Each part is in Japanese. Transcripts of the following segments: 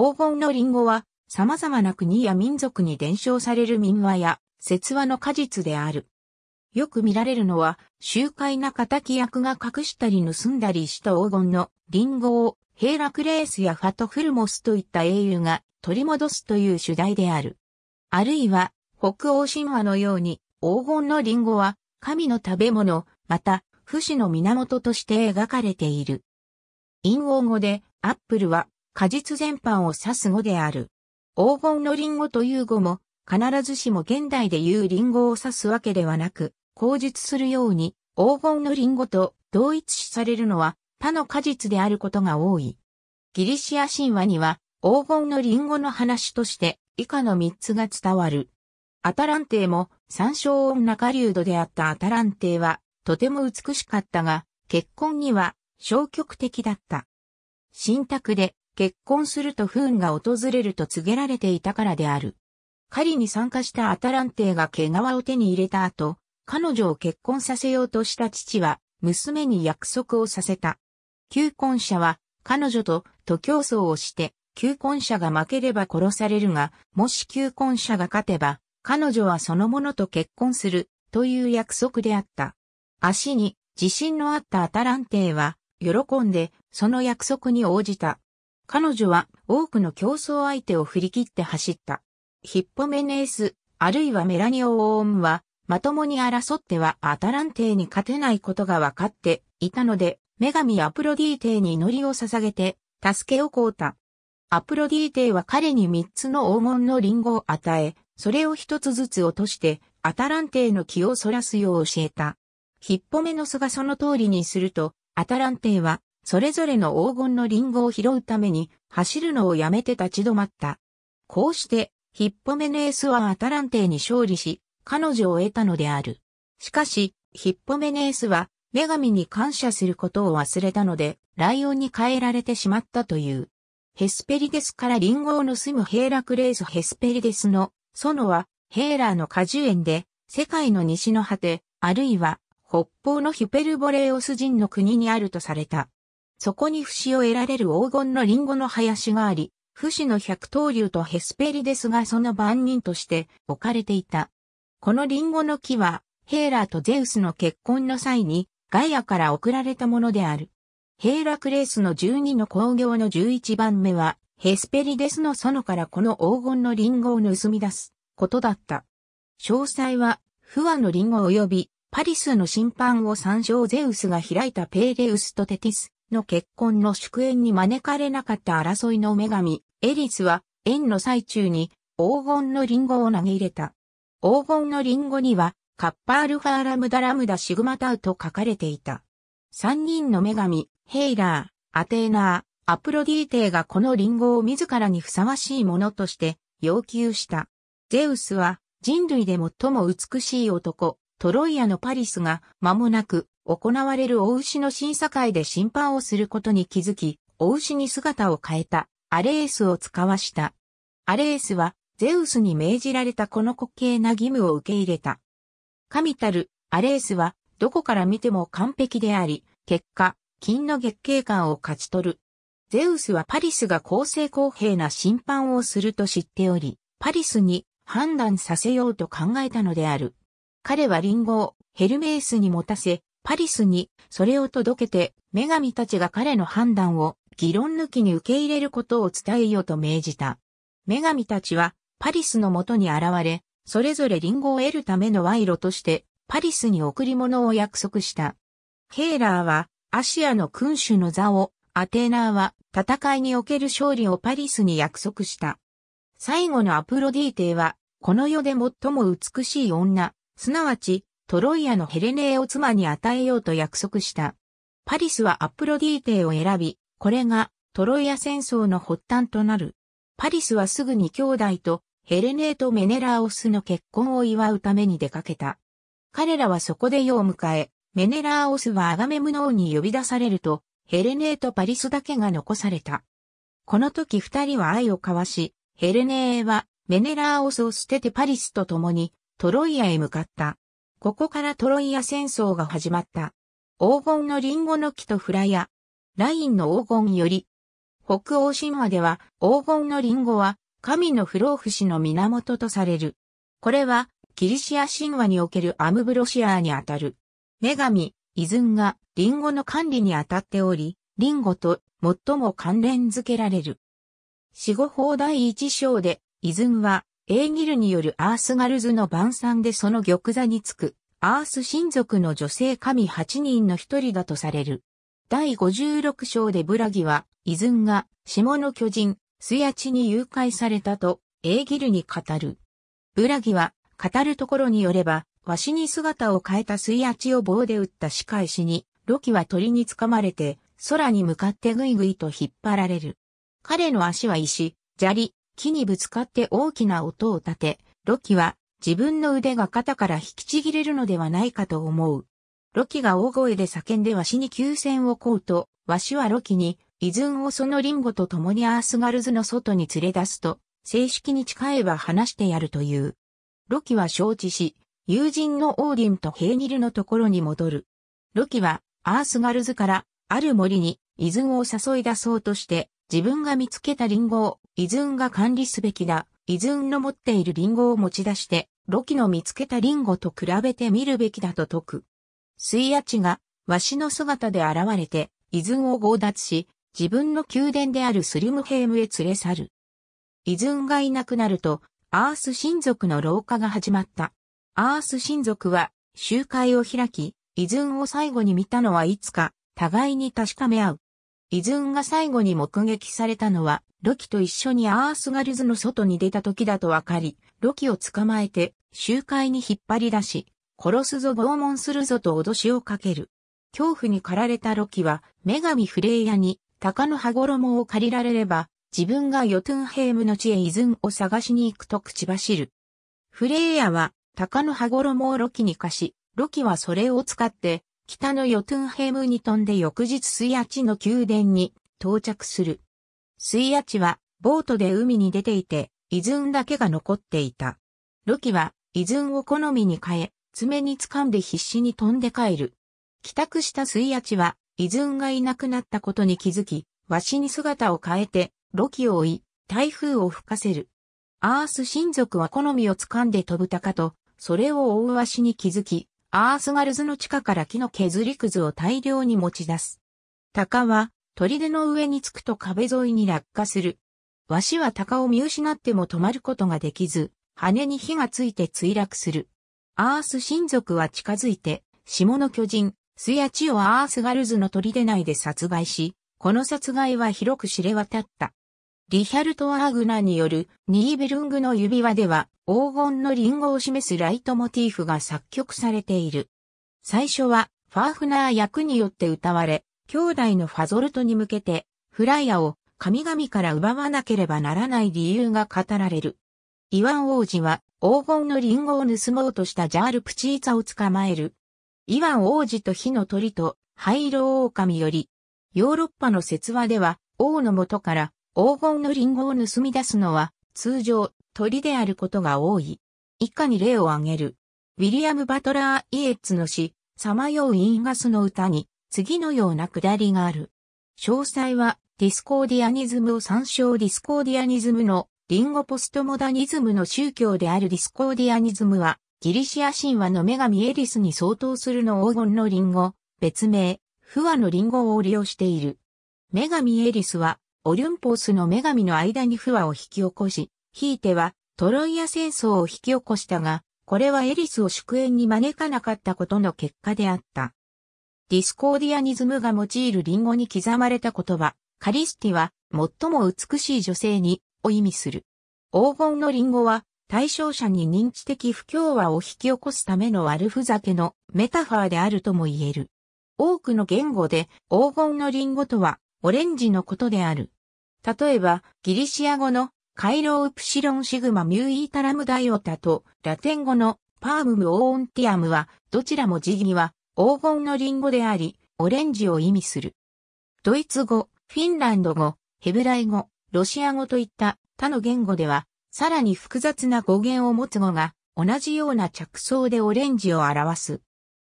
黄金のリンゴは、様々な国や民族に伝承される民話や、説話の果実である。よく見られるのは、周回な敵役が隠したり盗んだりした黄金のリンゴを、ヘイラクレースやファトフルモスといった英雄が取り戻すという主題である。あるいは、北欧神話のように、黄金のリンゴは、神の食べ物、また、不死の源として描かれている。陰王語で、アップルは、果実全般を指す語である。黄金のリンゴという語も、必ずしも現代で言うリンゴを指すわけではなく、口述するように、黄金のリンゴと同一視されるのは、他の果実であることが多い。ギリシア神話には、黄金のリンゴの話として、以下の3つが伝わる。アタランテイも、照。音中流度であったアタランテイは、とても美しかったが、結婚には消極的だった。信託で結婚すると不運が訪れると告げられていたからである。狩りに参加したアタランテが毛皮を手に入れた後、彼女を結婚させようとした父は、娘に約束をさせた。求婚者は、彼女と徒競争をして、求婚者が負ければ殺されるが、もし求婚者が勝てば、彼女はそのものと結婚する、という約束であった。足に自信のあったアタランテは、喜んで、その約束に応じた。彼女は多くの競争相手を振り切って走った。ヒッポメネース、あるいはメラニオ・オーンは、まともに争ってはアタランテに勝てないことが分かっていたので、女神アプロディーテに祈りを捧げて、助けをこうた。アプロディーテは彼に三つの黄門のリンゴを与え、それを一つずつ落として、アタランテの気をそらすよう教えた。ヒッポメノスがその通りにすると、アタランテはそれぞれの黄金のリンゴを拾うために、走るのをやめて立ち止まった。こうして、ヒッポメネースはアタランテに勝利し、彼女を得たのである。しかし、ヒッポメネースは、女神に感謝することを忘れたので、ライオンに変えられてしまったという。ヘスペリデスからリンゴを盗むヘーラクレースヘスペリデスの、ソノは、ヘーラーの果樹園で、世界の西の果て、あるいは、北方のヒュペルボレオス人の国にあるとされた。そこに節を得られる黄金のリンゴの林があり、不死の百刀流とヘスペリデスがその番人として置かれていた。このリンゴの木は、ヘーラーとゼウスの結婚の際に、ガイアから贈られたものである。ヘーラクレースの12の工業の11番目は、ヘスペリデスの園からこの黄金のリンゴを盗み出すことだった。詳細は、フワのリンゴ及びパリスの審判を参照ゼウスが開いたペーレウスとテティスの結婚の祝宴に招かれなかった争いの女神、エリスは、縁の最中に黄金のリンゴを投げ入れた。黄金のリンゴには、カッパールファーラムダラムダシグマタウと書かれていた。三人の女神、ヘイラー、アテーナー、アプロディーテーがこのリンゴを自らにふさわしいものとして要求した。ゼウスは人類で最も美しい男、トロイアのパリスが間もなく行われる大牛の審査会で審判をすることに気づき、大牛に姿を変えたアレースを使わした。アレースはゼウスに命じられたこの滑稽な義務を受け入れた。神たるアレースはどこから見ても完璧であり、結果、金の月経感を勝ち取る。ゼウスはパリスが公正公平な審判をすると知っており、パリスに判断させようと考えたのである。彼はリンゴをヘルメースに持たせ、パリスにそれを届けて女神たちが彼の判断を議論抜きに受け入れることを伝えようと命じた。女神たちはパリスの元に現れ、それぞれリンゴを得るための賄賂としてパリスに贈り物を約束した。ケーラーはアシアの君主の座を、アテナーは戦いにおける勝利をパリスに約束した。最後のアプロディーテは、この世で最も美しい女、すなわちトロイアのヘレネーを妻に与えようと約束した。パリスはアプロディーテを選び、これがトロイア戦争の発端となる。パリスはすぐに兄弟とヘレネーとメネラーオスの結婚を祝うために出かけた。彼らはそこで世を迎え、メネラーオスはアガメムノーに呼び出されると、ヘレネーとパリスだけが残された。この時二人は愛を交わし、ヘレネーはメネラーオスを捨ててパリスと共にトロイアへ向かった。ここからトロイア戦争が始まった。黄金のリンゴの木とフラヤ。ラインの黄金より。北欧神話では黄金のリンゴは神の不老不死の源とされる。これはギリシア神話におけるアムブロシアーにあたる。女神、イズンがリンゴの管理にあたっており、リンゴと最も関連づけられる。死後法第一章で、イズンはエーギルによるアースガルズの晩餐でその玉座につく、アース親族の女性神8人の一人だとされる。第56章でブラギは、イズンが、下の巨人、スヤチに誘拐されたと、エーギルに語る。ブラギは、語るところによれば、わしに姿を変えたスイアチを棒で撃った仕返しに、ロキは鳥に掴まれて、空に向かってぐいぐいと引っ張られる。彼の足は石、砂利、木にぶつかって大きな音を立て、ロキは自分の腕が肩から引きちぎれるのではないかと思う。ロキが大声で叫んでわしに急戦を請うと、わしはロキに、イズンをそのリンゴと共にアースガルズの外に連れ出すと、正式に誓えば話してやるという。ロキは承知し、友人のオーディンとヘイニルのところに戻る。ロキは、アースガルズから、ある森に、イズンを誘い出そうとして、自分が見つけたリンゴをズンが管理すべきだ。ズンの持っているリンゴを持ち出して、ロキの見つけたリンゴと比べてみるべきだと説く。水ア地が、わしの姿で現れて、ズンを強奪し、自分の宮殿であるスリムヘイムへ連れ去る。ズンがいなくなると、アース親族の老化が始まった。アース親族は、集会を開き、ズンを最後に見たのはいつか、互いに確かめ合う。イズンが最後に目撃されたのは、ロキと一緒にアースガルズの外に出た時だとわかり、ロキを捕まえて、集会に引っ張り出し、殺すぞ拷問するぞと脅しをかける。恐怖に駆られたロキは、女神フレイヤに、鷹の羽衣を借りられれば、自分がヨトゥンヘームの地へイズンを探しに行くと口走る。フレイヤは、鷹の羽衣をロキに貸し、ロキはそれを使って、北のヨトゥンヘムに飛んで翌日水アチの宮殿に到着する。水アチはボートで海に出ていて、イズンだけが残っていた。ロキはイズンを好みに変え、爪に掴んで必死に飛んで帰る。帰宅した水アチは、イズンがいなくなったことに気づき、わしに姿を変えて、ロキを追い、台風を吹かせる。アース親族は好みを掴んで飛ぶ鷹と、それを追うわしに気づき、アースガルズの地下から木の削りくずを大量に持ち出す。鷹は、砦の上に着くと壁沿いに落下する。わしは鷹を見失っても止まることができず、羽に火がついて墜落する。アース親族は近づいて、下の巨人、スヤチをアースガルズの砦内で殺害し、この殺害は広く知れ渡った。リヒャルト・アーグナによるニーベルングの指輪では黄金のリンゴを示すライトモティーフが作曲されている。最初はファーフナー役によって歌われ、兄弟のファゾルトに向けてフライヤを神々から奪わなければならない理由が語られる。イワン王子は黄金のリンゴを盗もうとしたジャール・プチーザを捕まえる。イワン王子と火の鳥と灰色狼より、ヨーロッパの説話では王の元から黄金のリンゴを盗み出すのは、通常、鳥であることが多い。以下に例を挙げる。ウィリアム・バトラー・イエッツの詩、さまようインガスの歌に、次のようなくだりがある。詳細は、ディスコーディアニズムを参照ディスコーディアニズムの、リンゴポストモダニズムの宗教であるディスコーディアニズムは、ギリシア神話の女神エリスに相当するの黄金のリンゴ、別名、不和のリンゴを利用している。女神エリスは、オリュンポースの女神の間に不和を引き起こし、ひいてはトロイア戦争を引き起こしたが、これはエリスを祝宴に招かなかったことの結果であった。ディスコーディアニズムが用いるリンゴに刻まれた言葉、カリスティは最も美しい女性にを意味する。黄金のリンゴは対象者に認知的不協和を引き起こすための悪ふざけのメタファーであるとも言える。多くの言語で黄金のリンゴとはオレンジのことである。例えば、ギリシア語のカイロウプシロンシグマミューイータラムダイオタとラテン語のパームムオーンティアムは、どちらも字期は黄金のリンゴであり、オレンジを意味する。ドイツ語、フィンランド語、ヘブライ語、ロシア語といった他の言語では、さらに複雑な語源を持つ語が同じような着想でオレンジを表す。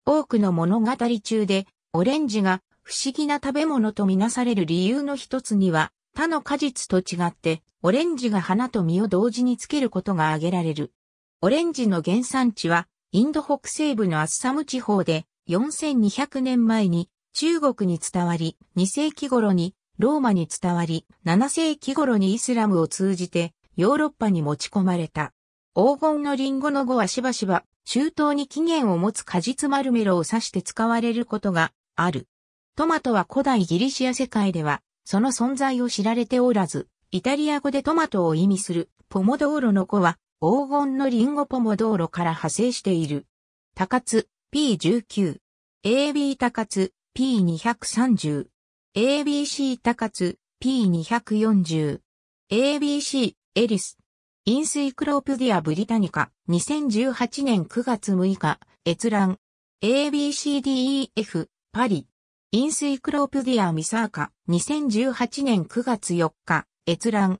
多くの物語中でオレンジが不思議な食べ物とみなされる理由の一つには、他の果実と違って、オレンジが花と実を同時につけることが挙げられる。オレンジの原産地は、インド北西部のアッサム地方で、4200年前に中国に伝わり、2世紀頃にローマに伝わり、7世紀頃にイスラムを通じてヨーロッパに持ち込まれた。黄金のリンゴの語はしばしば、中東に起源を持つ果実マルメロを指して使われることがある。トマトは古代ギリシア世界では、その存在を知られておらず、イタリア語でトマトを意味する、ポモドーロの子は、黄金のリンゴポモドーロから派生している。高津、P19。AB 高津、P230。ABC 高津、P240。ABC、エリス。インスイクロプディア・ブリタニカ、2018年9月6日、閲覧。ABCDEF、パリ。インスイクロープディア・ミサーカ、2018年9月4日、閲覧。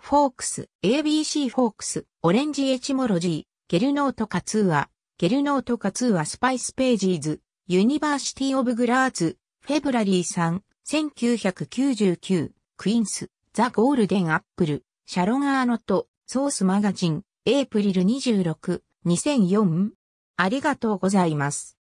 フォークス、ABC フォークス、オレンジエチモロジー、ゲルノートカツーア、ゲルノートカツーアスパイスページーズ、ユニバーシティオブグラーツ、フェブラリーさん、1999、クイーンス、ザ・ゴールデン・アップル、シャロン・アーノと、ソースマガジン、エイプリル26、2004。ありがとうございます。